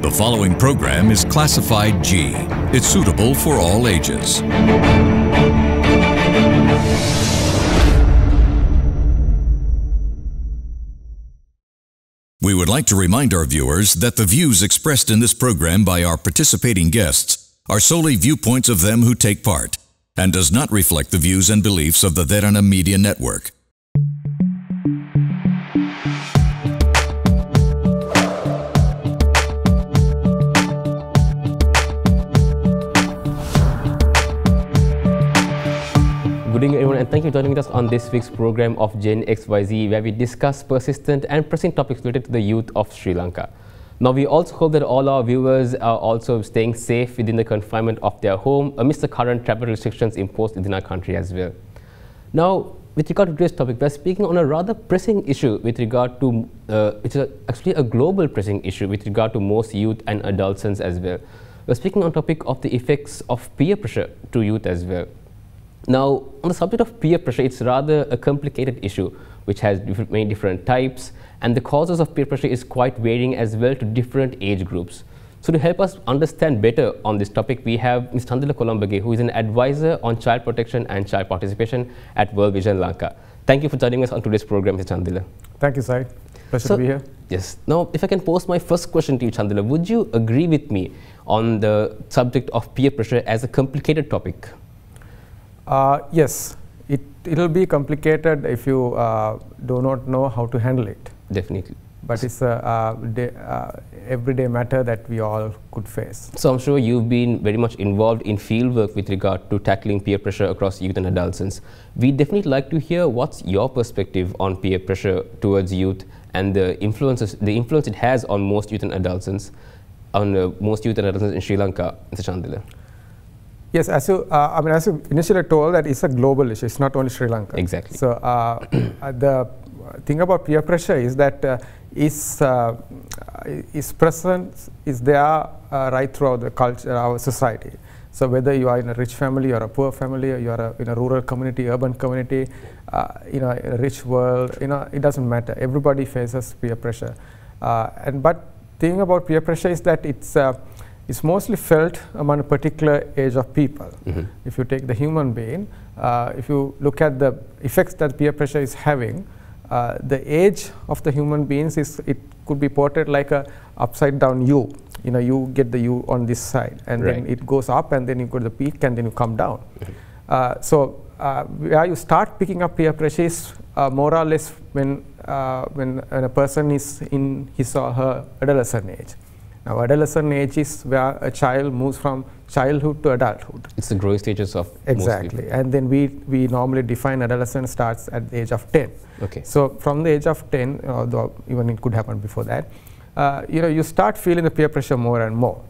The following program is classified G. It's suitable for all ages. We would like to remind our viewers that the views expressed in this program by our participating guests are solely viewpoints of them who take part and does not reflect the views and beliefs of the Verana Media Network. and thank you for joining us on this week's program of Gen XYZ, where we discuss persistent and pressing topics related to the youth of Sri Lanka. Now, we also hope that all our viewers are also staying safe within the confinement of their home amidst the current travel restrictions imposed within our country as well. Now, with regard to today's topic, we're speaking on a rather pressing issue with regard to, uh, which is actually a global pressing issue with regard to most youth and adolescents as well. We're speaking on topic of the effects of peer pressure to youth as well. Now, on the subject of peer pressure, it's rather a complicated issue, which has many different types, and the causes of peer pressure is quite varying as well to different age groups. So to help us understand better on this topic, we have Ms. Tandila Kolambage, who is an advisor on child protection and child participation at World Vision Lanka. Thank you for joining us on today's program, Ms. Tandila. Thank you, Sai. Pleasure so, to be here. Yes. Now, if I can pose my first question to you, Chandila, would you agree with me on the subject of peer pressure as a complicated topic? Uh, yes, it it'll be complicated if you uh, do not know how to handle it. Definitely. But it's a everyday matter that we all could face. So I'm sure you've been very much involved in field work with regard to tackling peer pressure across youth and adolescents. We definitely like to hear what's your perspective on peer pressure towards youth and the influences, the influence it has on most youth and adolescents, on uh, most youth and adolescents in Sri Lanka, Mr. Chandila. Yes, as you, uh, I mean, as you initially told, that it's a global issue. It's not only Sri Lanka. Exactly. So uh, uh the thing about peer pressure is that uh, its, uh, its presence is there uh, right throughout the culture, our society. So whether you are in a rich family or a poor family, or you are a, in a rural community, urban community, you know, a rich world, you know, it doesn't matter. Everybody faces peer pressure. and but thing about peer pressure is that it's it's mostly felt among a particular age of people. Mm -hmm. If you take the human being, uh, if you look at the effects that peer pressure is having, uh, the age of the human beings is it could be portrayed like a upside down U. You know, you get the U on this side, and right. then it goes up, and then you go to the peak, and then you come down. Mm -hmm. uh, so uh, where you start picking up peer pressure is uh, more or less when uh, when, when a person is in his or her adolescent age. Now, adolescent age is where a child moves from childhood to adulthood. It's the growth stages of exactly, and then we we normally define adolescence starts at the age of ten. Okay. So from the age of ten, although even it could happen before that, uh, you know, you start feeling the peer pressure more and more,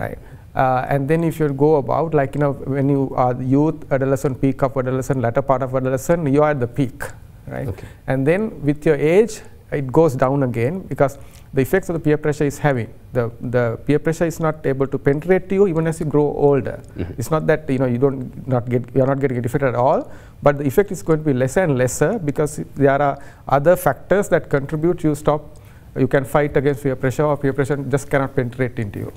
right? Uh, and then if you go about like you know when you are youth, adolescent, peak of adolescent, latter part of adolescent, you are at the peak, right? Okay. And then with your age, it goes down again because the effects of the peer pressure is heavy. The, the peer pressure is not able to penetrate to you even as you grow older. Mm -hmm. It's not that you know you don't not get you are not getting affected at all, but the effect is going to be lesser and lesser because there are other factors that contribute. You stop. You can fight against peer pressure, or peer pressure just cannot penetrate into you.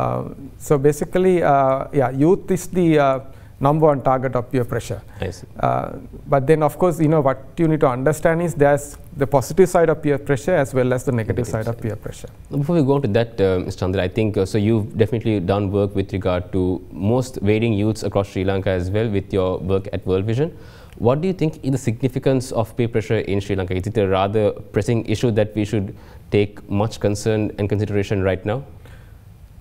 Uh, so basically, uh, yeah, youth is the uh, number one target of peer pressure. I see. Uh, but then, of course, you know what you need to understand is there's the positive side of peer pressure as well as the negative, negative side, side, of peer pressure. Before we go on to that, uh, Mr. Chandra, I think uh, so. You've definitely done work with regard to most varying youths across Sri Lanka as well with your work at World Vision. What do you think is the significance of peer pressure in Sri Lanka? Is it a rather pressing issue that we should take much concern and consideration right now?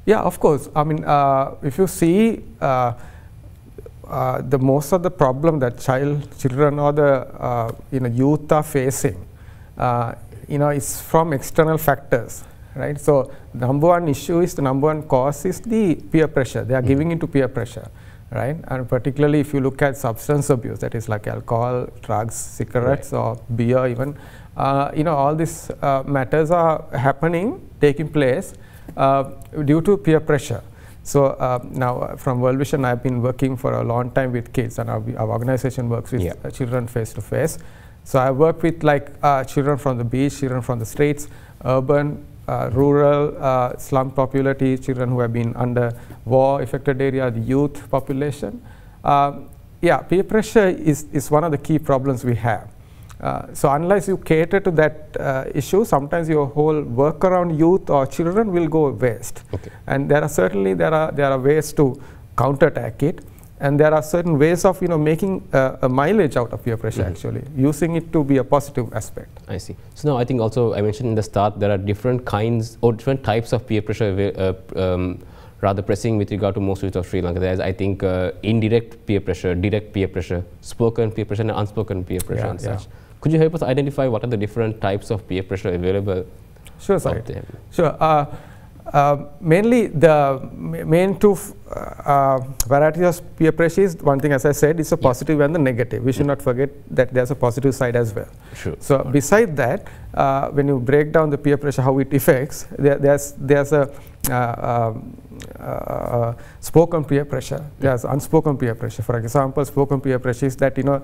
Yeah, of course. I mean, uh, if you see uh, uh, the most of the problem that child, children or the uh, you know youth are facing, uh, you know, is from external factors, right? So the number one issue is the number one cause is the peer pressure. They are mm. giving into peer pressure, right? And particularly if you look at substance abuse, that is like alcohol, drugs, cigarettes, right. or beer, even, uh, you know, all these uh, matters are happening, taking place due to peer pressure so uh, now uh, from World Vision, I've been working for a long time with kids, and our, our organization works with yeah. Uh, children face to face. So I work with like uh, children from the beach, children from the streets, urban, uh, rural, uh, slum populity, children who have been under war affected area, the youth population. Um, yeah, peer pressure is, is one of the key problems we have. Uh, so unless you cater to that uh, issue, sometimes your whole work around youth or children will go waste. Okay. And there are certainly there are there are ways to counterattack it, and there are certain ways of you know making uh, a mileage out of peer pressure mm -hmm. actually, using it to be a positive aspect. I see. So now I think also I mentioned in the start there are different kinds or different types of peer pressure. Uh, um, rather pressing with regard to most of Sri Lanka. There's, I think, uh, indirect peer pressure, direct peer pressure, spoken peer pressure, and unspoken peer pressure, yeah, and yeah. such. Could you help us identify what are the different types of peer pressure available? Sure, sorry. Sure. Uh, uh, mainly the main two uh, uh, varieties of peer pressure is one thing as I said is a positive yeah. and the negative. We should yeah. not forget that there's a positive side as well. Sure. So okay. beside that, uh, when you break down the peer pressure, how it affects, there, there's there's a uh, spoken peer pressure. Yeah. There's unspoken peer pressure. For example, spoken peer pressure is that you know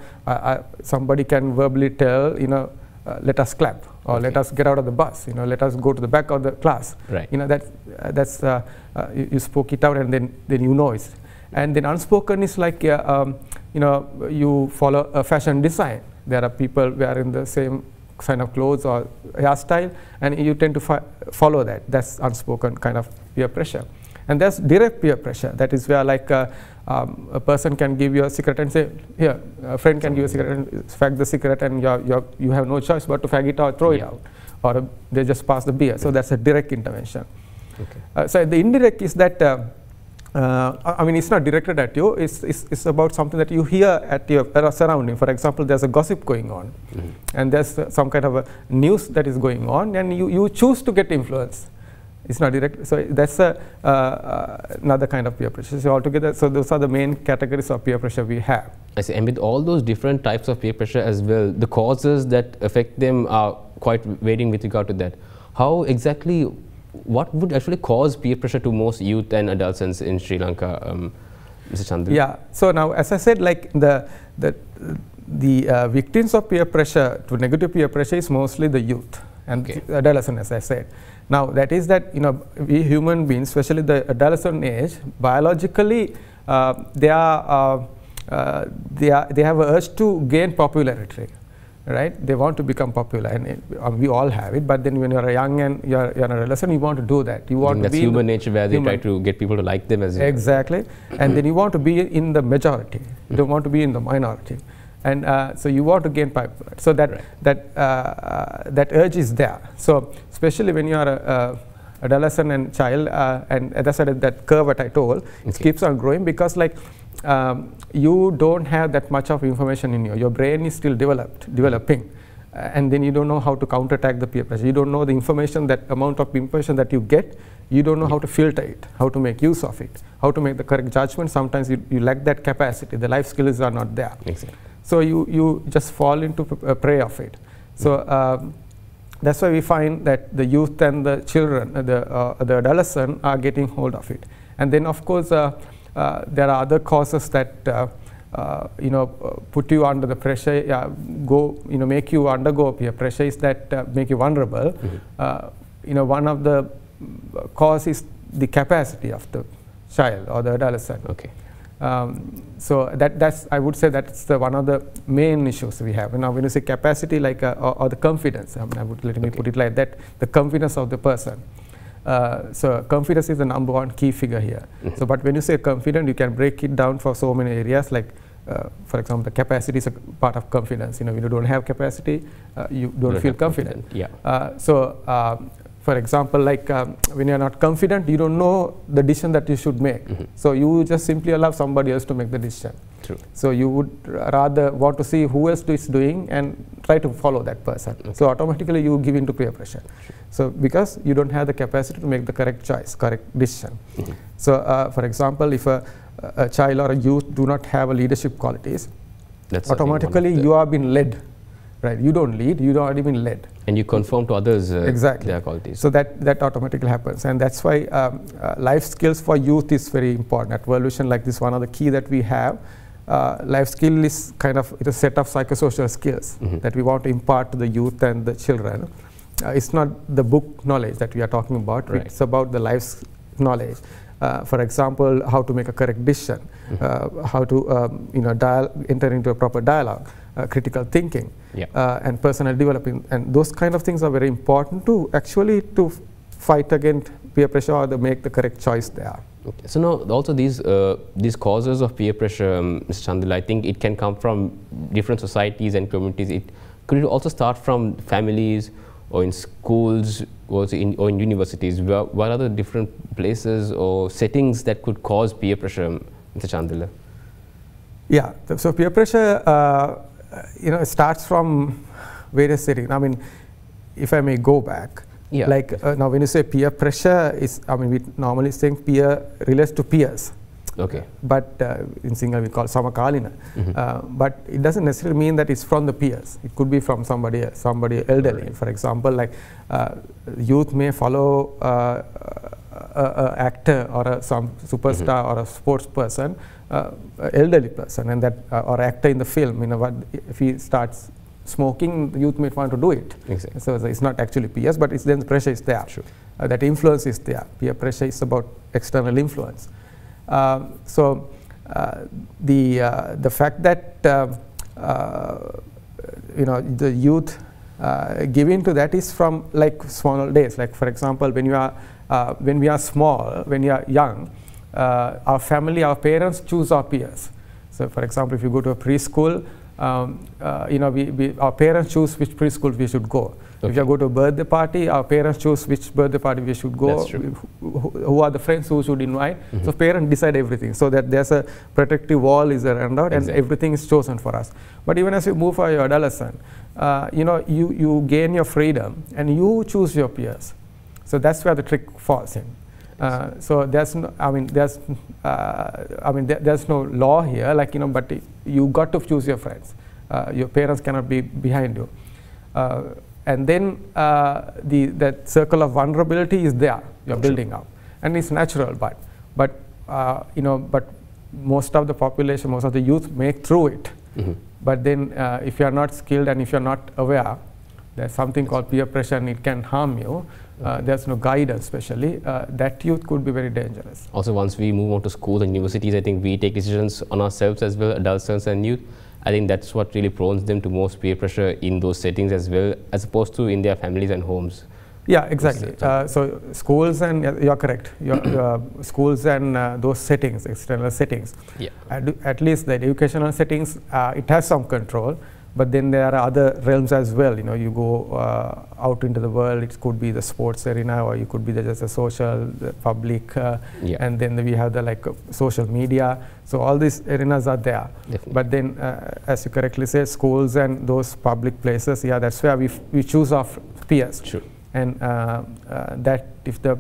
somebody can verbally tell you know uh, let us clap or okay. let us get out of the bus you know let us go to the back of the class right you know that uh, that's uh, uh, you, you, spoke it out and then then you know it and then unspoken is like uh, um, you know you follow a fashion design there are people wearing the same kind of clothes or hairstyle and you tend to follow that that's unspoken kind of peer pressure and that's direct peer pressure that is where like um, a person can give you a cigarette and say, here, a friend can give you a cigarette and fag the cigarette and you're, you're, you have no choice but to fag it or throw yeah. it out. Or uh, they just pass the beer. So that's a direct intervention. Okay. Uh, so the indirect is that, uh, uh I mean, it's not directed at you. It's, it's, it's, about something that you hear at your surrounding. For example, there's a gossip going on. Mm -hmm. And there's some kind of a news that is going on. And you, you choose to get influenced. It's not direct. So that's a, uh, uh, another kind of peer pressure. So altogether, so those are the main categories of peer pressure we have. I see. And with all those different types of peer pressure as well, the causes that affect them are quite varying with regard to that. How exactly, what would actually cause peer pressure to most youth and adolescents in Sri Lanka, um, Mr. Chandra? Yeah. So now, as I said, like the the the uh, victims of peer pressure to negative peer pressure is mostly the youth and okay. adolescents, as I said. Now that is that you know we human beings, especially the adolescent age, biologically uh, they are uh, uh, they are they have a urge to gain popularity, right? They want to become popular, and it, um, we all have it. But then when you are young and you are, you are an adolescent, you want to do that. You want that's to be human nature where human. they try to get people to like them as exactly, and then you want to be in the majority. You don't want to be in the minority and uh, so you want to gain pipe So that right. that uh, uh, that urge is there. So especially when you are a, a adolescent and child, uh, and that's that, that curve that I told, okay. it keeps on growing because like um, you don't have that much of information in you. Your brain is still developed, developing uh, and then you don't know how to counterattack the peer pressure. You don't know the information that amount of information that you get. You don't know how to filter it, how to make use of it, how to make the correct judgment. Sometimes you, you lack that capacity. The life skills are not there. Exactly. So you, you just fall into uh, prey of it. So um, that's why we find that the youth and the children, uh, the, uh, the adolescent are getting hold of it. And then of course, uh, uh there are other causes that uh, you know, put you under the pressure, go, you know, make you undergo peer pressure is that make you vulnerable. Mm -hmm. you know, one of the cause is the capacity of the child or the adolescent. Okay. Um, so that, that's I would say that's the one of the main issues we have. Now, when you say capacity, like uh, or, or, the confidence, I, um, mean, I would let okay. me put it like that: the confidence of the person. Uh, so confidence is the number one key figure here. Mm -hmm. So, but when you say confident, you can break it down for so many areas. Like, uh, for example, the capacity is a part of confidence. You know, when you don't have capacity, uh, you don't, don't feel confident. confident. Yeah. Uh, so um, for example, like um, when you're not confident, you don't know the decision that you should make. Mm -hmm. So you just simply allow somebody else to make the decision. True. So you would rather want to see who else is doing and try to follow that person. Okay. So automatically you give into peer pressure. So because you don't have the capacity to make the correct choice, correct decision. Mm -hmm. So uh, for example, if a, a, child or a youth do not have leadership qualities, That's automatically you are being led right? You don't lead, you don't even led. And you conform to others' uh, exactly. their qualities. So that, that automatically happens. And that's why um, uh, life skills for youth is very important. At Evolution, like this, one of the key that we have, uh, life skill is kind of it's a set of psychosocial skills mm -hmm. that we want to impart to the youth and the children. Uh, it's not the book knowledge that we are talking about. Right. It's about the life's knowledge. Uh, for example, how to make a correct decision, mm -hmm. uh, how to um, you know dial, enter into a proper dialogue, uh, critical thinking, uh, and personal development, and those kind of things are very important to actually to fight against peer pressure or to make the correct choice there. Okay. So now also these uh, these causes of peer pressure, um, Mr. Chandila, I think it can come from different societies and communities. It could it also start from families or in schools was in or in universities? What are the different places or settings that could cause peer pressure, Mr. Chandila? Yeah, so peer pressure, uh, you know, starts from various settings. I mean, if I may go back, yeah. like uh, now when you say peer pressure, is I mean we normally think peer relates to peers. Okay. But uh, in Sinhala we call samakalina. Mm -hmm. uh, but it doesn't necessarily mean that it's from the peers. It could be from somebody else, uh, somebody elderly. Right. For example, like uh, youth may follow uh, an actor or a, some superstar mm -hmm. or a sports person, uh, elderly person, and that or actor in the film. You know, what if he starts smoking, youth may want to do it. Exactly. So, it's not actually peers, but it's then the pressure is there. Sure. Uh, that influence is there. Peer pressure is about external influence. Uh, so uh, the uh, the fact that you know the youth give into that is from like small days. Like for example, when you are when we are small, when we are young, our family, our parents choose our peers. So for example, if you go to a preschool, um, uh, you know, we, we, our parents choose which preschool we should go. Okay. If you go to a birthday party, our parents choose which birthday party we should go, who, who, are the friends who should invite. Mm -hmm. So parents decide everything. So that there's a protective wall is around exactly. and everything is chosen for us. But even as you move for your adolescent, uh, you know, you, you gain your freedom and you choose your peers. So that's where the trick falls in. Uh, so there's no, I mean there's uh, I mean there, there's no law here like you know but you got to choose your friends uh, your parents cannot be behind you uh, and then uh, the that circle of vulnerability is there you're gotcha. building up and it's natural but but uh, you know but most of the population most of the youth make through it mm -hmm. but then uh, if you are not skilled and if you're not aware there's something yes. called peer pressure and it can harm you uh, okay. there's no guidance especially uh, that youth could be very dangerous also once we move on to schools and universities i think we take decisions on ourselves as well adolescents and youth I think that's what really prones them to most peer pressure in those settings as well, as opposed to in their families and homes. Yeah, exactly. Uh, so schools and uh, you're correct. Your, uh, schools and uh, those settings, external settings. Yeah. At, at, least the educational settings, uh, it has some control. But then there are other realms as well. You know, you go uh, out into the world. It could be the sports arena, or you could be the, just the social, the public, uh, yeah. and then the, we have the like social media. So all these arenas are there. Definitely. But then, uh, as you correctly say, schools and those public places. Yeah, that's where we we choose our peers. Sure. And uh, uh, that if the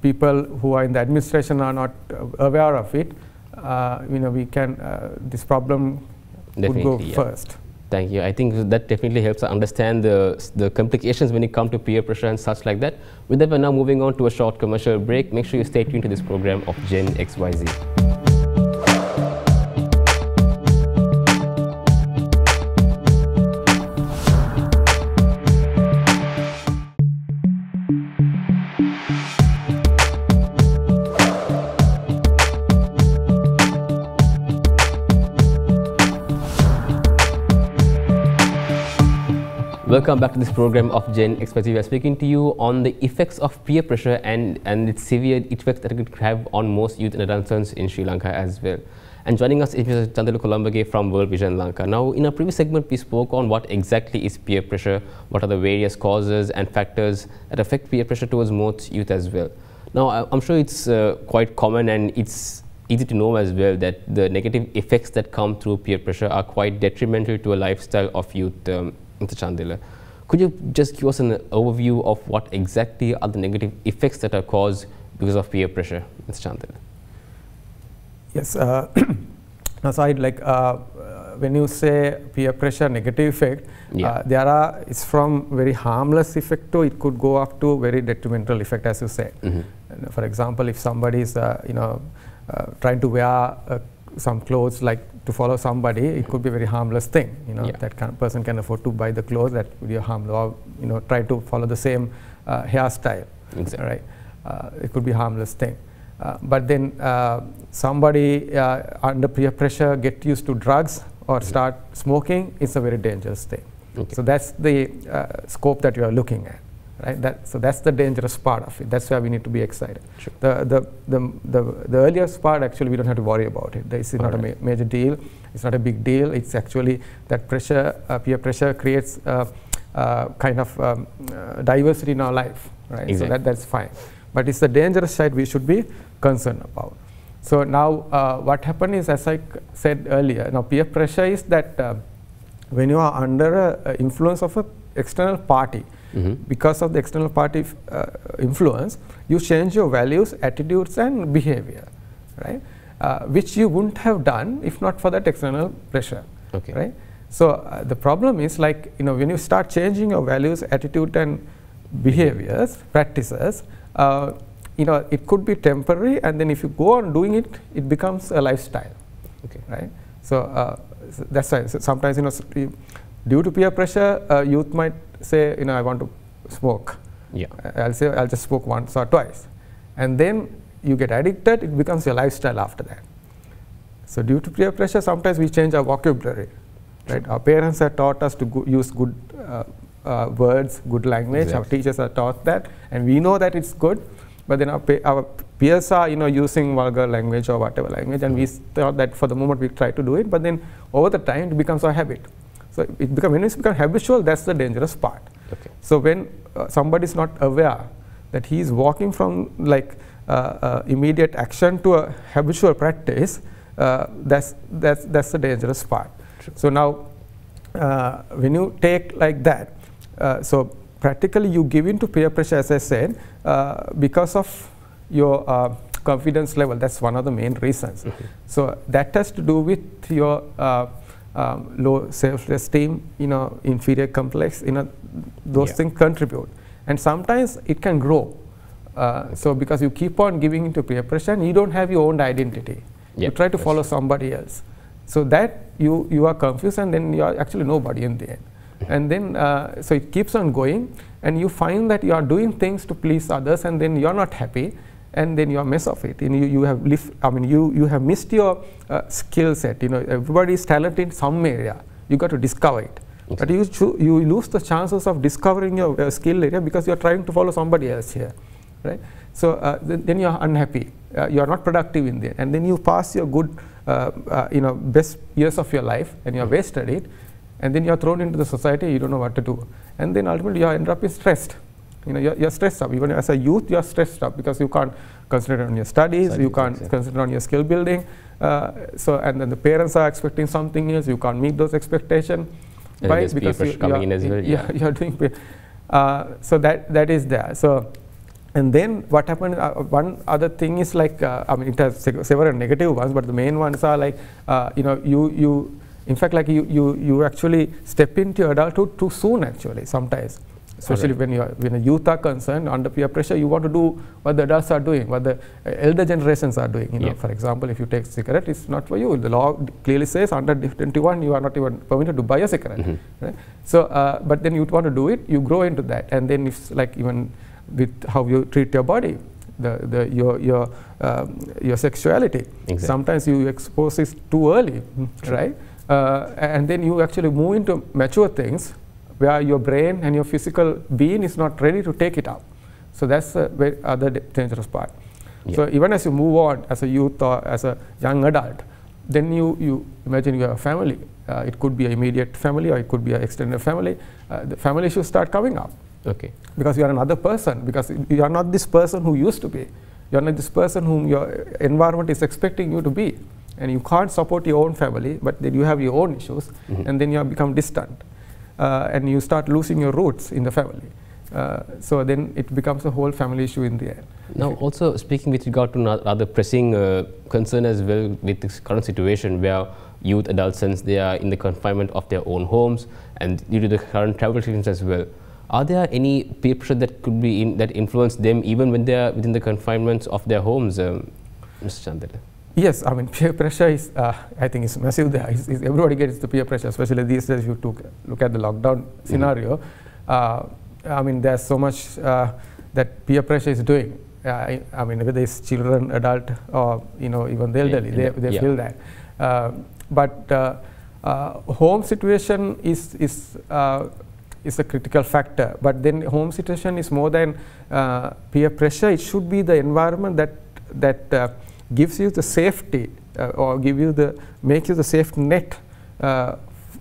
people who are in the administration are not aware of it, uh, you know, we can, uh, this problem Definitely, would go yeah. first. Thank you. I think that definitely helps understand the, the complications when it comes to peer pressure and such like that. With that, we're now moving on to a short commercial break. Make sure you stay tuned to this program of Gen XYZ. Welcome back to this program of Gen Experts. We are speaking to you on the effects of peer pressure and, and its severe effects that it could have on most youth and adolescents in Sri Lanka as well. And joining us is Mr. Chandalu from World Vision Lanka. Now, in our previous segment, we spoke on what exactly is peer pressure, what are the various causes and factors that affect peer pressure towards most youth as well. Now, I, am sure it's uh, quite common and it's easy to know as well that the negative effects that come through peer pressure are quite detrimental to a lifestyle of youth. Um, Mr. Chandila, Could you just give us an overview of what exactly are the negative effects that are caused because of peer pressure, Mr. Chandila? Yes. Uh, now, Said, like uh, when you say peer pressure negative effect, uh, yeah. uh, there are it's from very harmless effect to it could go up to very detrimental effect, as you say. Mm -hmm. Uh, for example, if somebody is uh, you know trying to wear some clothes like to follow somebody, it could be a very harmless thing. You know, yeah. that person can afford to buy the clothes that would be harmless, or you know, try to follow the same uh, hairstyle. Exactly. Right? Uh, it could be a harmless thing. Uh, but then uh, somebody uh, under peer pressure get used to drugs or start smoking. It's a very dangerous thing. Okay. So that's the uh, scope that you are looking at. Right? That, so that's the dangerous part of it. That's why we need to be excited. Sure. The, the, the, the, the earliest part, actually, we don't have to worry about it. This is All not right. a ma major deal. It's not a big deal. It's actually that pressure, uh, peer pressure creates uh, uh, kind of um, uh, diversity in our life. Right? Exactly. So that, that's fine. But it's the dangerous side we should be concerned about. So now uh, what happened is, as I said earlier, now peer pressure is that uh, when you are under influence of an external party, mm -hmm. because of the external party uh, influence, you change your values, attitudes, and behavior, right? Uh, which you wouldn't have done if not for that external pressure, okay. right? So uh, the problem is like you know when you start changing your values, attitude, and behaviors, practices, uh, you know it could be temporary, and then if you go on doing it, it becomes a lifestyle, okay. right? So, uh, so that's why so sometimes you know due to peer pressure, uh, youth might say, you know, I want to smoke. Yeah. I'll say, I'll just smoke once or twice. And then you get addicted, it becomes your lifestyle after that. So due to peer pressure, sometimes we change our vocabulary. Right? Our parents have taught us to go use good uh, uh, words, good language. Exactly. Our teachers have taught that, and we know that it's good. But then our, our peers are, you know, using vulgar language or whatever language, and mm -hmm. we thought that for the moment we try to do it. But then over the time, it becomes our habit. So it become, when it's become habitual, that's the dangerous part. Okay. So when uh, somebody is not aware that he is walking from like uh, uh, immediate action to a habitual practice, uh, that's, that's, that's the dangerous part. True. So now uh, when you take like that, uh, so practically you give in to peer pressure as I said because of your confidence level. That's one of the main reasons. Mm -hmm. So that has to do with your um, low self-esteem, you know, inferior complex, you know, those yeah. things contribute. And sometimes it can grow. Uh, so because you keep on giving into peer pressure, and you don't have your own identity. Yep, you try to follow somebody else. So that you you are confused, and then you are actually nobody in the end. And then uh, so it keeps on going, and you find that you are doing things to please others, and then you are not happy and then you are mess of it. You, you, you have lift, I mean, you, you have missed your uh, skill set. You know, everybody is talented in some area. You got to discover it. Okay. But you, you lose the chances of discovering your uh, skill area because you are trying to follow somebody else here, right? So uh, then, then you are unhappy. Uh, you are not productive in there, and then you pass your good, uh, uh, you know, best years of your life, and you are wasted it, and then you are thrown into the society. You don't know what to do, and then ultimately you end up stressed. You know, you're, you're, stressed up. Even as a youth, you're stressed up because you can't concentrate on your studies, studies you can't concentrate on your skill building. Uh, so, and then the parents are expecting something else. You can't meet those expectations, right? Because you, coming in as well. Yeah, you're, doing. Uh, so that that is there. So. And then what happened? Uh, one other thing is like uh, I mean, it has several negative ones, but the main ones are like uh, you know you you in fact like you you you actually step into adulthood too soon actually sometimes especially right. when, you are, when the youth are concerned under peer pressure you want to do what the adults are doing what the uh, elder generations are doing you yeah. know for example if you take cigarette it's not for you the law clearly says under 21 you are not even permitted to buy a cigarette mm -hmm. right? so uh, but then you want to do it you grow into that and then if like even with how you treat your body the, the your your um, your sexuality exactly. sometimes you expose it too early right uh, and then you actually move into mature things where your brain and your physical being is not ready to take it up. So that's the very other dangerous part. Yeah. So even as you move on as a youth or as a young adult, then you, you imagine you have a family. Uh, it could be an immediate family or it could be an extended family. Uh, the family issues start coming up. Okay. Because you are another person, because you are not this person who used to be. You are not this person whom your environment is expecting you to be. And you can't support your own family, but then you have your own issues, mm -hmm. and then you have become distant. Uh, and you start losing your roots in the family. Uh, so then it becomes a whole family issue in the end. Now, also speaking with regard to rather pressing uh, concern as well with this current situation where youth adolescents they are in the confinement of their own homes and due to the current travel restrictions as well are there any peer pressure that could be in, that influence them even when they are within the confinements of their homes um, mr chandra Yes, I mean peer pressure is, uh, I think, is massive. There, it's, it's everybody gets the peer pressure, especially these days. If you took, look at the lockdown mm -hmm. scenario, uh, I mean, there's so much uh, that peer pressure is doing. Uh, I, I, mean, whether it's children, adult, or you know, even the elderly, they, they yeah. feel that. Uh, but uh, home situation is is is a critical factor. But then home situation is more than peer pressure. It should be the environment that that gives you the safety uh, or give you the makes you the safe net uh,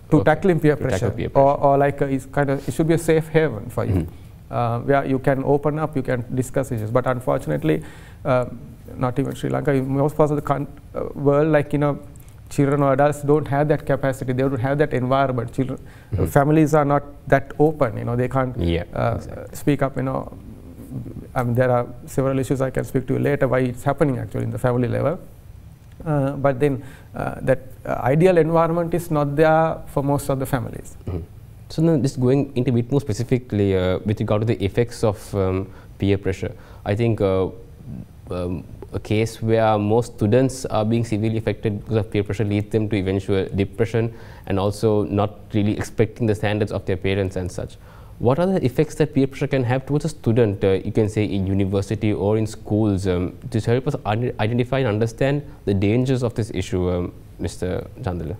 to okay. tackle peer pressure, tackle peer pressure. Or, or, like a, uh, kind of it should be a safe haven for mm -hmm. you mm-hmm. uh, where you can open up you can discuss issues but unfortunately uh, not even Sri Lanka most parts of the uh, world like you know children or adults don't have that capacity they don't have that environment children mm -hmm. families are not that open you know they can't yeah, exactly. speak up you know I mean, there are several issues I can speak to you later why it's happening actually in the family level. Uh, but then uh, that uh, ideal environment is not there for most of the families. Mm -hmm. So now just going into a bit more specifically uh, with regard to the effects of um, peer pressure, I think uh, um, a case where most students are being severely affected because of peer pressure leads them to eventual depression and also not really expecting the standards of their parents and such. What are the effects that peer pressure can have towards a student, uh, you can say in university or in schools? Um, help us identify and understand the dangers of this issue, um, Mr. Chandala.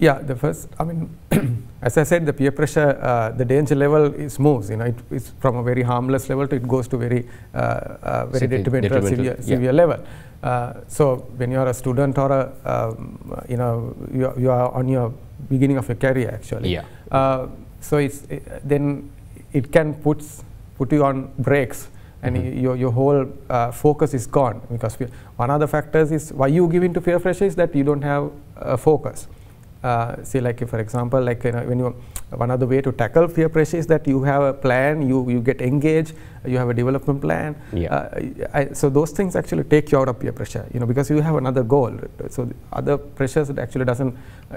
Yeah, the first, I mean, as I said, the peer pressure, uh, the danger level is moves, you know, it, it's from a very harmless level to it goes to very, uh, uh, very detrimental, severe, yeah. severe level. Uh, so when you're a student or a, um, you know, you, you are on your beginning of your career actually. Yeah. Uh, so it's, eh, then it can puts, put you on brakes and mm -hmm. your, your whole uh, focus is gone because one of the factors is why you give in to fear pressure is that you don't have a focus. Uh, say like for example like you know, when you one other way to tackle fear pressure is that you have a plan you you get engaged you have a development plan yeah. Uh, I, so those things actually take you out of peer pressure you know because you have another goal so other pressures it actually doesn't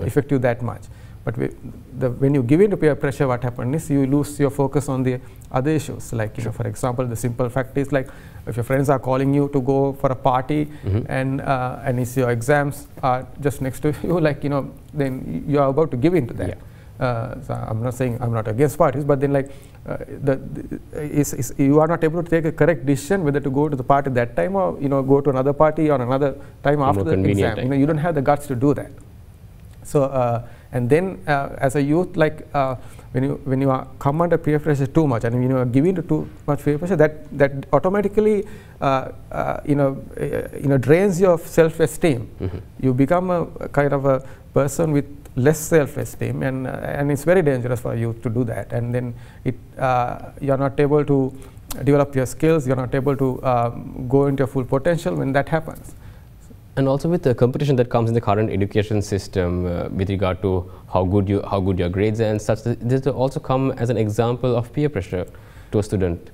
affect you that much but we, the, when you give in to peer pressure, what happens is you lose your focus on the other issues. Like, you sure. know, for example, the simple fact is like if your friends are calling you to go for a party mm -hmm. and, uh, and if your exams are just next to you, like, you know, then you are about to give in to that. Yeah. Uh, so I'm not saying I'm not against parties, but then like uh, the, the is, is you are not able to take a correct decision whether to go to the party that time or you know go to another party or another time after the exam. Time. You know you don't have the guts to do that. So uh, and then uh, as a youth, like uh, when you when you are come under peer pressure too much, and when you are given too much peer pressure, that that automatically uh, uh you know uh, you know drains your self-esteem. Mm -hmm. You become a, a, kind of a person with less self-esteem, and uh, and it's very dangerous for you to do that. And then it you are not able to develop your skills. You are not able to um, go into your full potential when that happens. And also with the competition that comes in the current education system uh, with regard to how good you how good your grades and such, this will also come as an example of peer pressure to a student.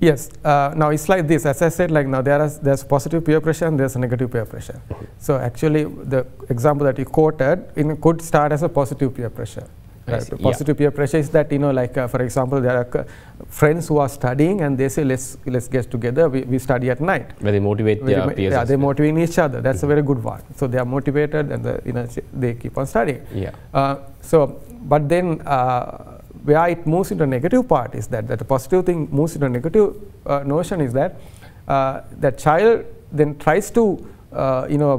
Yes. Uh, now it's like this. As I said, like now there is there's positive peer pressure and there's negative peer pressure. Mm -hmm. So actually, the example that you quoted in, could start as a positive peer pressure. Right. Positive yeah. peer pressure is that you know, like uh, for example, there are friends who are studying and they say, "Let's let's get together. We, we study at night." Where they motivate Where their peers. Yeah, they motivate each other. That's mm -hmm. a mm-hmm. very good one. So they are motivated and the, you know they keep on studying. Yeah. Uh, so, but then. Uh, where it moves into a negative part is that that the positive thing moves into a negative uh, notion is that uh, that child then tries to uh, you know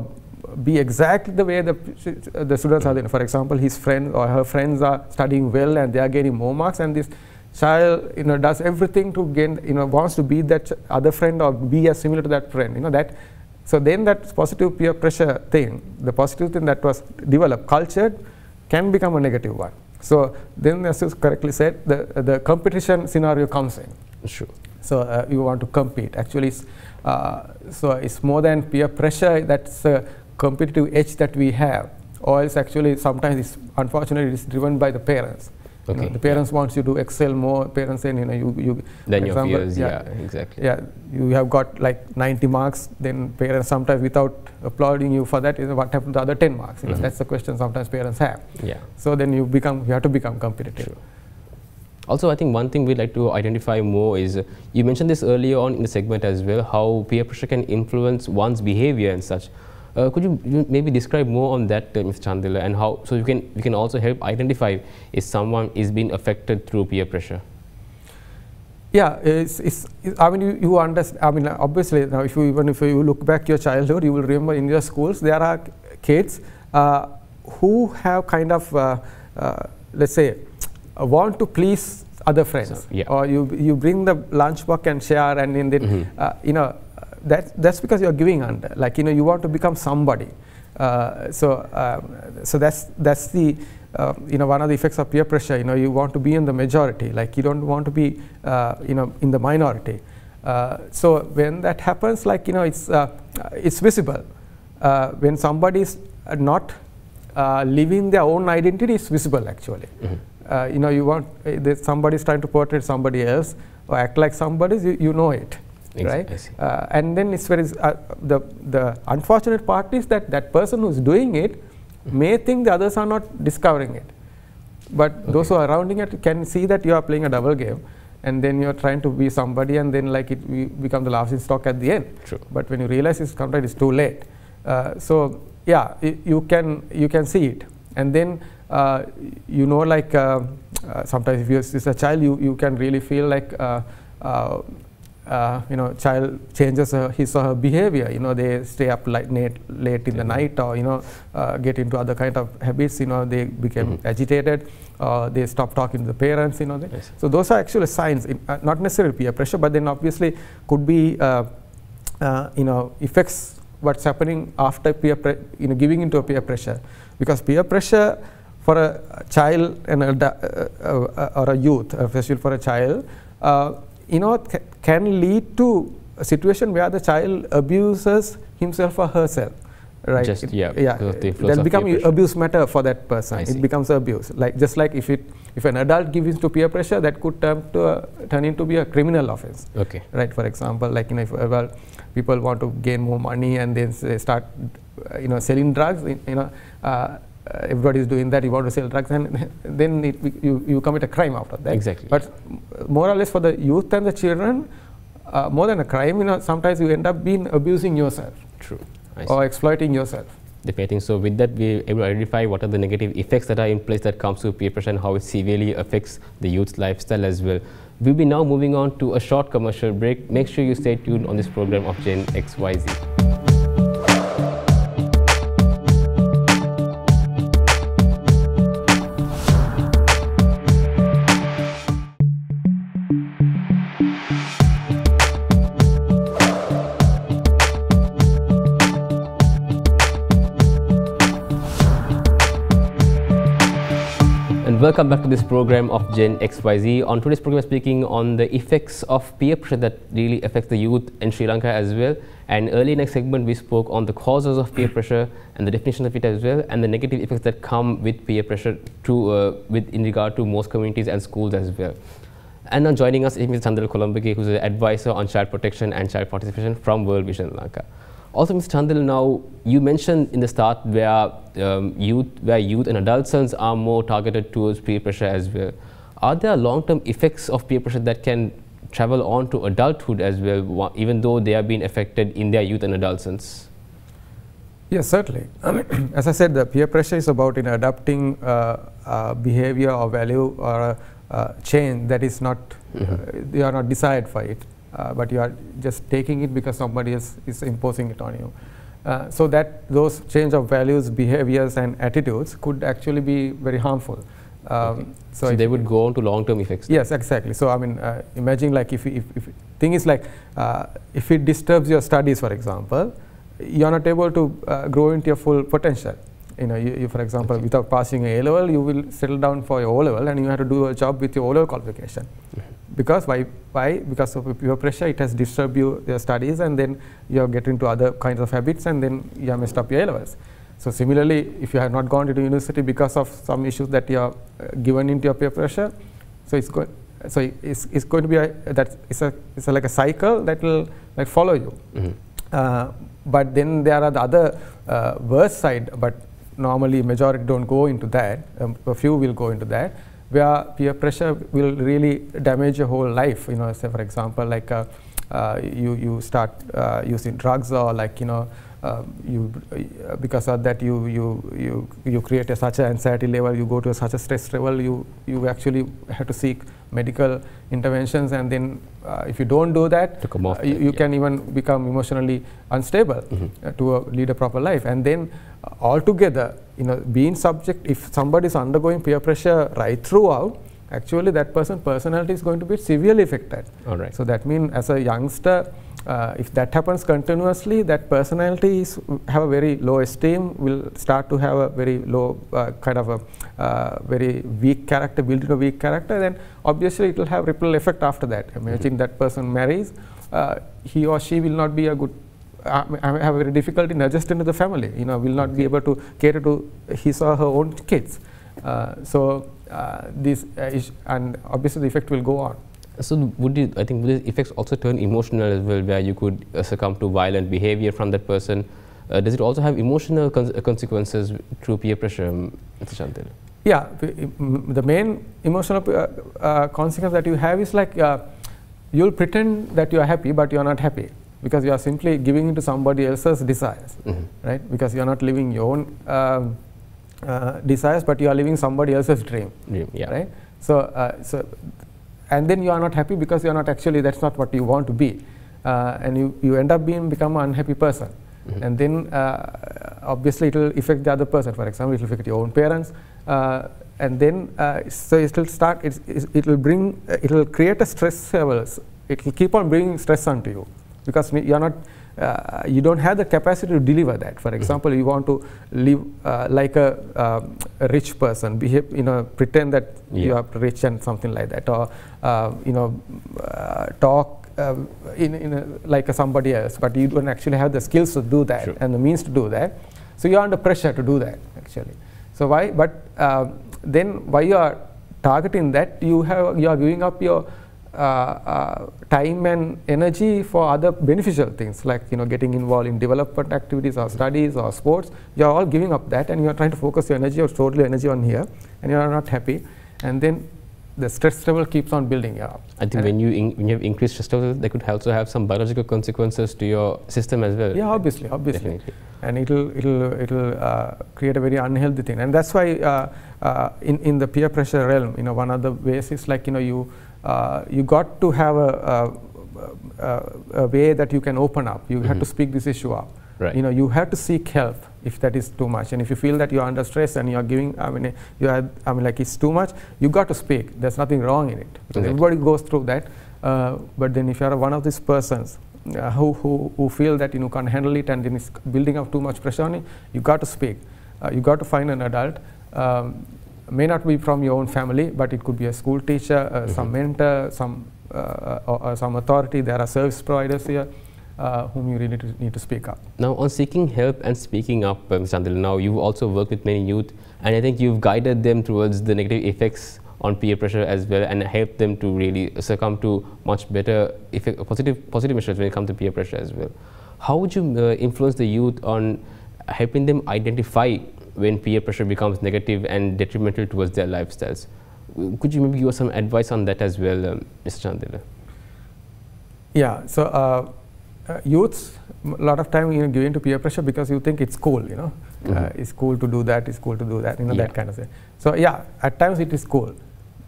be exactly the way the, the students are doing. For example, his friends or her friends are studying well and they are getting more marks and this child you know, does everything to gain, you know, wants to be that other friend or be as similar to that friend. You know, that so then that positive peer pressure thing, the positive thing that was developed, cultured, can become a negative one. So then, as you correctly said, the, the competition scenario comes in. Sure. So uh, you want to compete. Actually, uh, so it's more than peer pressure. That's a uh, competitive edge that we have, or else actually sometimes it's, unfortunately it's driven by the parents. Okay. You know, the parents yeah. wants you to excel more. Parents say, you know, you, you then your peers, yeah, yeah, exactly. Yeah, you have got like 90 marks. Then parents sometimes, without applauding you for that, is what happened to the other 10 marks. Mm -hmm. that's the question sometimes parents have. Yeah. So then you become, you have to become competitive. Also, I think one thing we'd like to identify more is uh, you mentioned this earlier on in the segment as well, how peer pressure can influence one's behavior and such. Uh, could you, you, maybe describe more on that, uh, Mr. Chandela, and how so you can we can also help identify if someone is being affected through peer pressure? Yeah, it's, it's, it's, I mean, you, you understand. I mean, obviously, now if you even if you look back your childhood, you will remember in your schools there are kids uh, who have kind of uh, uh, let's say want to please other friends, so, yeah. or you you bring the lunchbox and share, and in the mm -hmm. you know that, that's because you're giving under. Like, you know, you want to become somebody. Uh, so, uh, so that's, that's the, uh, you know, one of the effects of peer pressure. You know, you want to be in the majority. Like, you don't want to be, uh, you know, in the minority. Uh, so when that happens, like, you know, it's, it's visible. when somebody's not living their own identity, it's visible, actually. Mm -hmm. Uh, you know, you want uh, somebody's trying to portray somebody else or act like somebody, you, you know it right? Uh, and then it's very uh, the the unfortunate part is that that person who's doing it may think the others are not discovering it, but okay. those who are surrounding it can see that you are playing a double game, and then you are trying to be somebody, and then like it become the laughing stock at the end. True. But when you realize it's contract, it's too late. Uh, so yeah, you can you can see it, and then uh, you know like. Uh, uh, sometimes if you're a child, you, you can really feel like uh, you know, child changes her, his or her behavior. You know, they stay up late, late in the night, or you know, uh, get into other kind of habits. You know, they become mm -hmm. agitated, or they stop talking to the parents. You know, yes. so those are actually signs, in, uh, not necessarily peer pressure, but then obviously could be, uh, uh, you know, effects what's happening after peer, you know, giving into a peer pressure, because peer pressure for a child and a, uh, or a youth, especially for a child you know, ca can lead to a situation where the child abuses himself or herself. Right. Just, it, yeah. yeah Then that becomes abuse matter for that person. I it see. becomes abuse. Like just like if it if an adult gives in to peer pressure, that could turn to a, turn into be a criminal offense. Okay. Right. For example, like you know, if uh, well, people want to gain more money and then start, uh, you know, selling drugs. You know, uh, uh, everybody is doing that, you want to sell drugs, and then it, you, you commit a crime after that. Exactly. But more or less for the youth and the children, uh, more than a crime, you know, sometimes you end up being abusing yourself. True. I or see. exploiting yourself. Definitely. So with that, we able to identify what are the negative effects that are in place that comes to peer pressure and how it severely affects the youth's lifestyle as well. We'll be now moving on to a short commercial break. Make sure you stay tuned on this program of Gen XYZ. Welcome back to this program of Gen XYZ. On today's program, speaking on the effects of peer pressure that really affects the youth in Sri Lanka as well. And early next segment, we spoke on the causes of peer pressure and the definition of it as well, and the negative effects that come with peer pressure to, uh, with in regard to most communities and schools as well. And now joining us is Mr. Chandra who is an advisor on child protection and child participation from World Vision Lanka. Also, Mr. Chandil, now you mentioned in the start where um, youth, where youth and adolescents are more targeted towards peer pressure as well. Are there long-term effects of peer pressure that can travel on to adulthood as well, even though they have been affected in their youth and adolescence? Yes, certainly. as I said, the peer pressure is about in adapting uh, uh, behavior or value or uh, uh change that is not mm -hmm. you are not desired for it uh, but you are just taking it because somebody is, is imposing it on you. Uh, so that those change of values, behaviors, and attitudes could actually be very harmful. Um, okay. So, so they would go on to long-term effects. Yes, exactly. So I mean, uh, imagine like if, if, if thing is like uh, if it disturbs your studies, for example, you're not able to uh, grow into your full potential. You know, you, you for example, okay. without passing A level, you will settle down for your O level, and you have to do a job with your O level qualification because why why because of your pressure it has disturbed you your studies and then you are getting into other kinds of habits and then you have messed up your lives. levels so similarly if you have not gone to university because of some issues that you are uh, given into your peer pressure so it's going so it's, it's going to be a that it's a it's a like a cycle that will like follow you mm -hmm. uh, but then there are the other uh, worse side but normally majority don't go into that um, a few will go into that where peer pressure will really damage your whole life. You know, say for example, like uh, uh, you you start uh, using drugs or like you know um, you uh, because of that you you you you create a such an anxiety level. You go to a such a stress level. You you actually have to seek medical interventions, and then uh, if you don't do that, uh, you, you yeah. can even become emotionally unstable mm -hmm. to lead a proper life. And then altogether you know, being subject, if somebody is undergoing peer pressure right throughout, actually that person personality is going to be severely affected. All right. So that means as a youngster, uh, if that happens continuously, that personality is have a very low esteem, will start to have a very low uh, kind of a uh, very weak character, building in a weak character, then obviously it will have ripple effect after that. Imagine mm -hmm. that person marries, uh, he or she will not be a good I have very difficulty in adjusting to the family. You know, will not okay. be able to cater to his or her own kids. Uh, so uh, this uh, and obviously the effect will go on. So would you, I think would these effects also turn emotional as well, where you could uh, succumb to violent behavior from that person? Uh, does it also have emotional cons consequences through peer pressure, Mr. Um, Chantil? Yeah, the main emotional consequence that you have is like you'll pretend that you are happy, but you are not happy because you are simply giving into somebody else's desires, mm -hmm. right? Because you are not living your own um, uh, desires, but you are living somebody else's dream, dream yeah. right? So, uh, so, and then you are not happy because you are not actually that's not what you want to be, uh, and you you end up being become an unhappy person, mm -hmm. and then uh, obviously it will affect the other person. For example, it will affect your own parents. Uh, and then, so it will start. It will bring. it will create a stress level. It will keep on bringing stress onto you because you're not uh, you don't have the capacity to deliver that. For mm-hmm. example, mm -hmm. you want to live uh, like a, uh, a, rich person, behave, you know, pretend that yeah. you are rich and something like that, or uh, you know, uh, talk um, in, in a, like somebody else, but you don't actually have the skills to do that sure. and the means to do that. So you are under pressure to do that actually. So why? But um, then why you are targeting that? You have you are giving up your uh, uh, time and energy for other beneficial things like you know getting involved in development activities or studies or sports you are all giving up that and you are trying to focus your energy or total energy on here and you are not happy and then the stress level keeps on building up. I think and when you when you have increased stress level, they could also have some biological consequences to your system as well. Yeah, obviously, obviously, Definitely. and it'll it'll it'll uh, create a very unhealthy thing, and that's why uh, uh, in in the peer pressure realm, you know, one of the ways is like you know you uh, you got to have a, a, a, way that you can open up. You mm -hmm. have to mm-hmm. speak this issue up. Right. You know, you have to seek help if that is too much, and if you feel that you are under stress and you are giving, I mean, you are, I mean, like it's too much. You got to speak. There's nothing wrong in it. Right. Everybody goes through that. Uh, but then, if you are one of these persons uh, who, who who feel that you know, can't handle it and then it's building up too much pressure on you, you got to speak. Uh, you got to find an adult. Um, may not be from your own family, but it could be a school teacher, uh, mm -hmm. some mentor, some uh, uh, or, or, some authority. There are service providers here. Uh, whom you really need to speak up. Now, on seeking help and speaking up, um, now you've also worked with many youth, and I think you've guided them towards the negative effects on peer pressure as well, and helped them to really succumb to much better effect, positive positive measures when it comes to peer pressure as well. How would you uh, influence the youth on helping them identify when peer pressure becomes negative and detrimental towards their lifestyles. Could you maybe give us some advice on that as well, um, Mr. Chandela? Yeah, so uh, uh, youths, a lot of time you know, in to peer pressure because you think it's cool, you know. Mm -hmm. uh, it's cool to do that, it's cool to do that, you know, yeah. that kind of thing. So yeah, at times it is cool.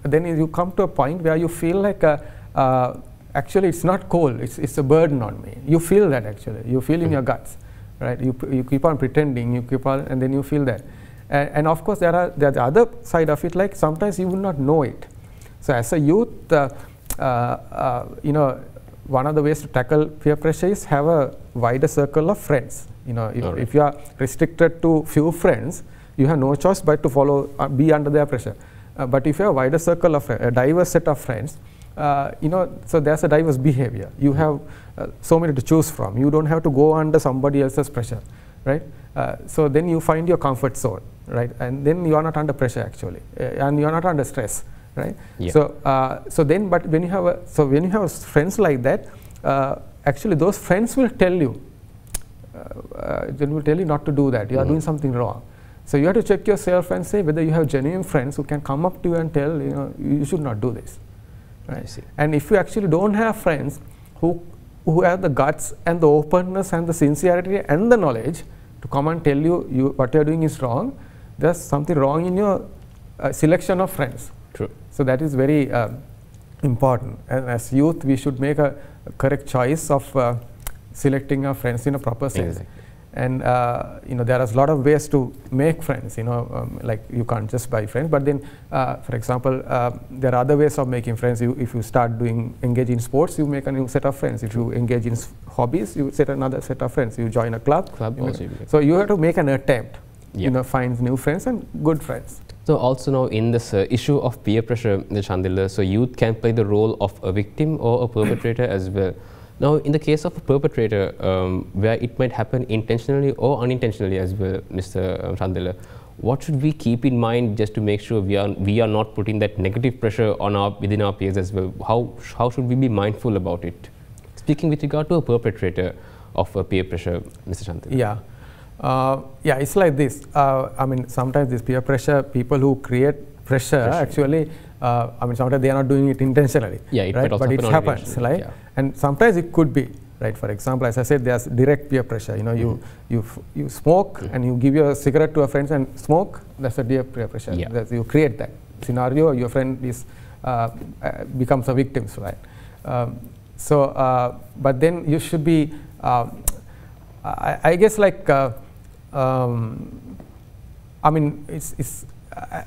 But then you come to a point where you feel like uh, uh, actually it's not cool, it's, it's a burden on me. You feel that actually, you feel mm -hmm. in mm-hmm. your guts right? You, you keep on pretending, you keep on, and then you feel that. And, and of course, there are there's the other side of it. Like sometimes you would not know it. So as a youth, uh, uh, uh, you know, one of the ways to tackle peer pressure is have a wider circle of friends. You know, if, right. if you are restricted to few friends, you have no choice but to follow, uh, be under their pressure. Uh, but if you have a wider circle of a diverse set of friends, uh, you know, so there's a diverse behavior. You have uh, so many to choose from. You don't have to go under somebody else's pressure, right? Uh, so then you find your comfort zone, right? And then you are not under pressure actually, uh, and you are not under stress, right? Yeah. So, uh, so then, but when you have a, so when you have friends like that, actually those friends will tell you, they will tell you not to do that. You mm. are doing something wrong. So you have to check yourself and say whether you have genuine friends who can come up to you and tell you know you should not do this. I see. And if you actually don't have friends who who have the guts and the openness and the sincerity and the knowledge to come and tell you, you what you are doing is wrong, there's something wrong in your uh, selection of friends. True. So that is very uh, important. And as youth, we should make a, a correct choice of uh, selecting our friends in a proper sense. Exactly and uh, you know there are a lot of ways to make friends you know um, like you can't just buy friends but then uh, for example uh, there are other ways of making friends you, if you start doing engage in sports you make a new set of friends if you engage in hobbies you set another set of friends you join a club, club you so you have to make an attempt yep. you know find new friends and good friends so also now in this uh, issue of peer pressure, the Chandila, so youth can play the role of a victim or a perpetrator as well. Now, in the case of a perpetrator, um, where it might happen intentionally or unintentionally as well, Mr. Chandela, um, what should we keep in mind just to make sure we are we are not putting that negative pressure on our within our peers as well? How how should we be mindful about it? Speaking with regard to a perpetrator of a peer pressure, Mr. Chandela. Yeah. Uh, yeah, it's like this. Uh, I mean, sometimes this peer pressure, people who create pressure, pressure. actually uh, I mean, sometimes they are not doing it intentionally. Yeah, it right? but it happens, right? Like, yeah. And sometimes it could be right. For example, as I said, there's direct peer pressure. You know, mm-hmm. you you you smoke mm-hmm. and you give your cigarette to a friend and smoke. That's a direct peer pressure. Yeah. That's, you create that scenario. Your friend is uh, uh, becomes a victim, right? Um, so, uh, but then you should be, um, I, I, guess, like. Uh, um, I mean, it's, it's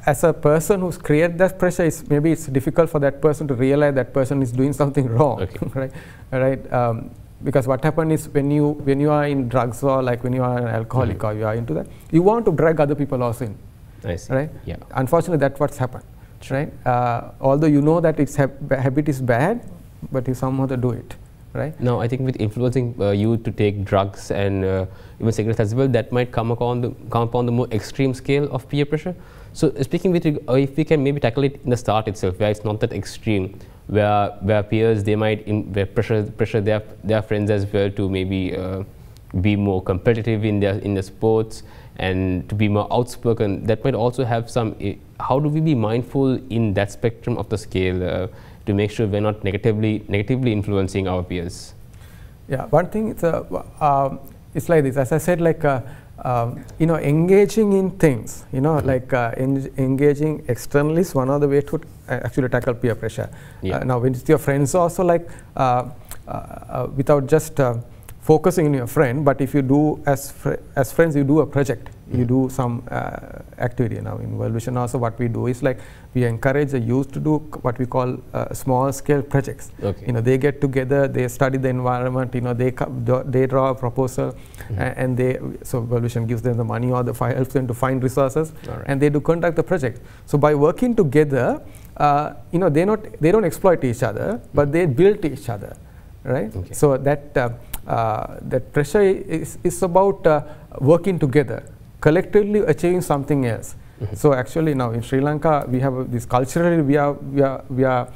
as a person who's created that pressure, it's maybe it's difficult for that person to realize that person is doing something wrong, okay. right? Right? Um, because what happens is when you when you are in drugs or like when you are an alcoholic mm -hmm. or you are into that, you want to drag other people also in. I see. Right? Yeah. Unfortunately, that's what's happened. Right? Uh, although you know that its habit is bad, but you somehow do it. Right? Now, I think with influencing uh, you to take drugs and uh, even cigarettes as well, that might come upon the come upon the more extreme scale of peer pressure. So uh, speaking with, uh, if we can maybe tackle it in the start itself, where it's not that extreme, where where peers they might in, where pressure pressure their their friends as well to maybe uh, be more competitive in their in the sports and to be more outspoken. That might also have some. Eh, how do we be mindful in that spectrum of the scale uh, to make sure we're not negatively negatively influencing our peers? Yeah, one thing it's a. Uh, um, it's like this. As I said, like uh, um, you know, engaging in things, you know, like uh, engaging externally is one of the way to uh, actually tackle peer pressure. Yeah. Uh, now, with your friends also like uh, uh, without just focusing on your friend, but if you do as fr as friends, you do a project, you mm. do some activity. Now, in World Vision also, what we do is like we encourage the youth to do what we call uh, small scale projects. Okay. You know, they get together, they study the environment, you know, they, they draw a proposal mm -hmm. and they, so Evolution gives them the money or the helps them to find resources right. and they do conduct the project. So by working together, uh, you know, they not, they don't exploit each other, mm -hmm. but they build each other, right? Okay. So that, uh, uh that pressure is, is about uh, working together, collectively achieving something else. Mm-hmm. So actually now in Sri Lanka we have this culturally we are we are we are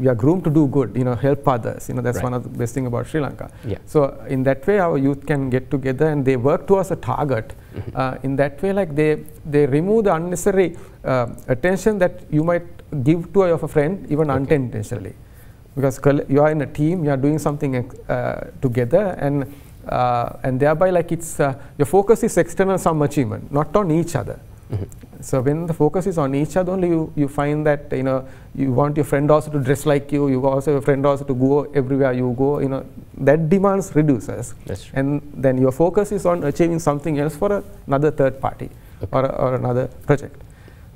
we are groomed to do good, you know, help others. You know, that's right. one of the best thing about Sri Lanka. Yeah. So in that way, our youth can get together and they work towards a target. Mm -hmm. uh, in that way, like they they remove the unnecessary uh, attention that you might give to your friend, even okay. unintentionally, because you are in a team, you are doing something uh, together, and uh, and thereby, like it's uh, your focus is external some achievement, not on each other. Mm -hmm. So when the focus is on each other only, you, you find that you know you want your friend also to dress like you. You also your friend also to go everywhere you go. You know that demands reduces, and then your focus is on achieving something else for another third party okay. or, or another project.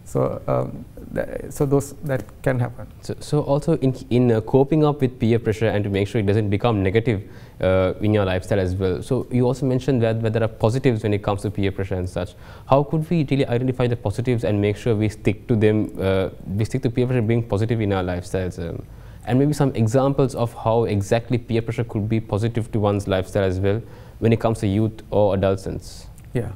So, um, th so those that can happen. So, so also in, in uh, coping up with peer pressure and to make sure it doesn't become negative uh, in your lifestyle as well. So you also mentioned that, that there are positives when it comes to peer pressure and such. How could we really identify the positives and make sure we stick to them, uh, we stick to peer pressure being positive in our lifestyles? Um, and maybe some examples of how exactly peer pressure could be positive to one's lifestyle as well when it comes to youth or adolescents. Yeah.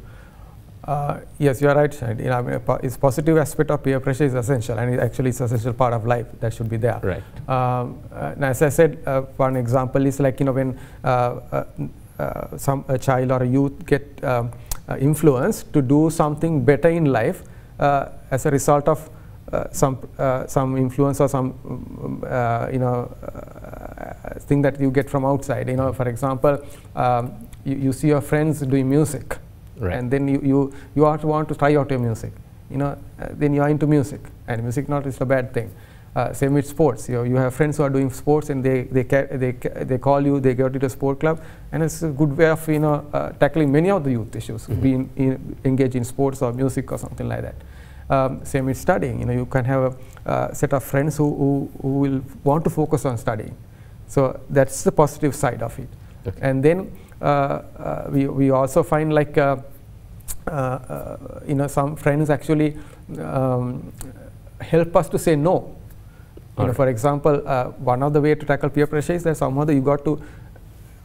Uh, yes, you are right. You know, I mean, it's positive aspect of peer pressure is essential, and it actually it's essential part of life that should be there. Right. Um, uh, now, as I said, uh, one example is like you know when uh, uh, uh, some a child or a youth get um, influenced to do something better in life as a result of some some influence or some um, you know thing that you get from outside. You know, for example, um, you, you see your friends doing music right. and then you, you, you to want to try out your music. You know, uh, then you are into music, and music not is a bad thing. Uh, same with sports. You, know, you have friends who are doing sports, and they they they they call you. They get you to sport club, and it's a good way of you know uh, tackling many of the youth issues. Mm -hmm. Being in, engaged in sports or music or something like that. Um, same with studying. You know, you can have a set of friends who, who who will want to focus on studying. So that's the positive side of it. Okay. And then uh, uh, we, we also find like uh, you know some friends actually um, help us to say no. You know, for example, one of the way to tackle peer pressure is that somehow you got to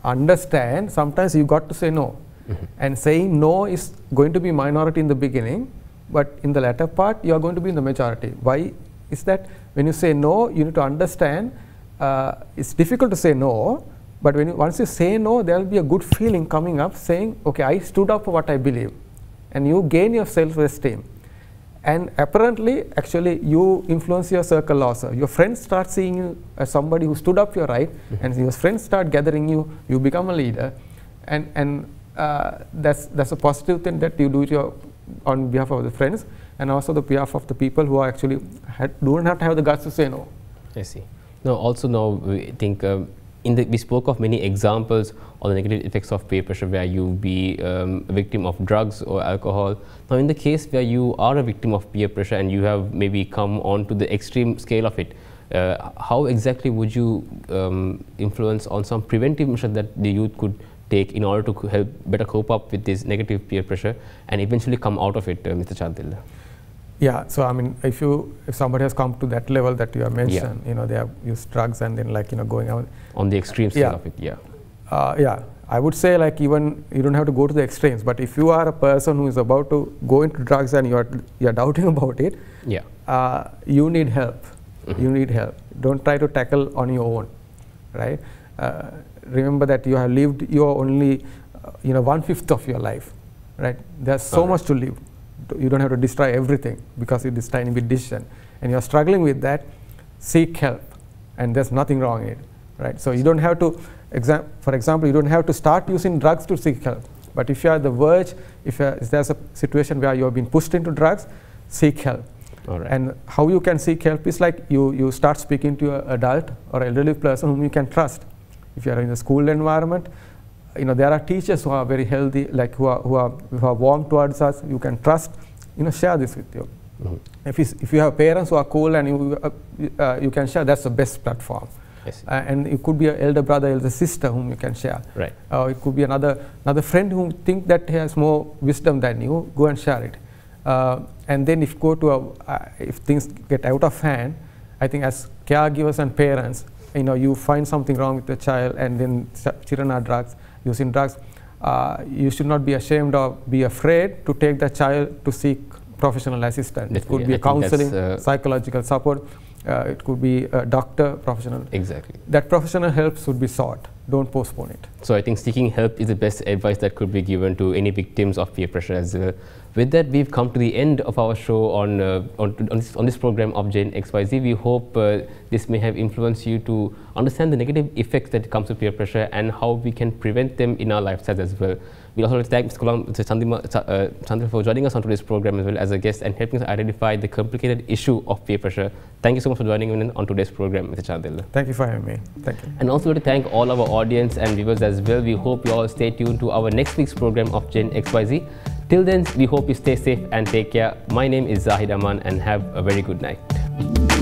understand. Sometimes you got to say no, mm -hmm. and saying no is going to be minority in the beginning, but in the latter part you are going to be in the majority. Why is that? When you say no, you need to understand uh, it's difficult to say no, but when you, once you say no, there will be a good feeling coming up saying, okay, I stood up for what I believe. And you gain your self esteem. And apparently, actually, you influence your circle also. Your friends start seeing you as somebody who stood up your right, mm -hmm. and your friends start gathering you, you become a leader. And, and uh, that's, that's a positive thing that you do your, on behalf of the friends and also the behalf of the people who are actually had, do not have the guts to say no. I see. No, also now we think um, in the, we spoke of many examples of the negative effects of peer pressure where you be um, a victim of drugs or alcohol. Now, in the case where you are a victim of peer pressure and you have maybe come on to the extreme scale of it, uh, how exactly would you um, influence on some preventive measure that the youth could take in order to help better cope up with this negative peer pressure and eventually come out of it, uh, Mr. Chandila? Yeah, so I mean, if you if somebody has come to that level that you have mentioned, yeah. you know, they have used drugs and then like you know going on on the extreme yeah. side of it. Yeah. Uh, yeah, I would say like even you don't have to go to the extremes, but if you are a person who is about to go into drugs and you are you are doubting about it, yeah, uh, you need help. Mm -hmm. You need help. Don't try to tackle on your own, right? Uh, remember that you have lived your only, uh, you know, one fifth of your life, right? There's so right. much to live to, you don't have to destroy everything because it is tiny bit decision and you're struggling with that, seek help. And there's nothing wrong in it. Right? So you don't have to, for example, you don't have to start using drugs to seek help. But if you are the verge, if, if there's a situation where you have been pushed into drugs, seek help. And how you can seek help is like you, you start speaking to an adult or elderly person whom you can trust. If you are in a school environment, you know, there are teachers who are very healthy, like who are, who are, who are warm towards us, you can trust, you know, share this with you. Mm -hmm. If, you if you have parents who are cool and you, uh, you can share, that's the best platform. Yes. Uh, and it could be an elder brother, elder sister whom you can share. Right. Or uh, it could be another, another friend who think that he has more wisdom than you, go and share it. Uh, and then if go to a, uh, if things get out of hand, I think as caregivers and parents, you know, you find something wrong with the child and then children are drugs, using drugs, uh, you should not be ashamed or be afraid to take the child to seek professional assistance. Definitely, it could be counseling, uh, psychological support. Uh, it could be a doctor, professional. Exactly. That professional help should be sought. Don't postpone it. So I think seeking help is the best advice that could be given to any victims of peer pressure as well. With that, we've come to the end of our show on, uh, on, on, this, on, this, program of Gen XYZ. We hope uh, this may have influenced you to understand the negative effects that comes with peer pressure and how we can prevent them in our lifestyles as well. We also want to thank Ms. Kulam uh, Chandra for joining us on today's program as well as a guest and helping us identify the complicated issue of peer pressure. Thank you so much for joining me on today's program, Mr. Chandil. Thank you for having me. Thank you. And also to thank all our audience and viewers as well. We hope you all stay tuned to our next week's program of Gen XYZ. Till then, we hope you stay safe and take care. My name is Zahid Aman and have a very good night.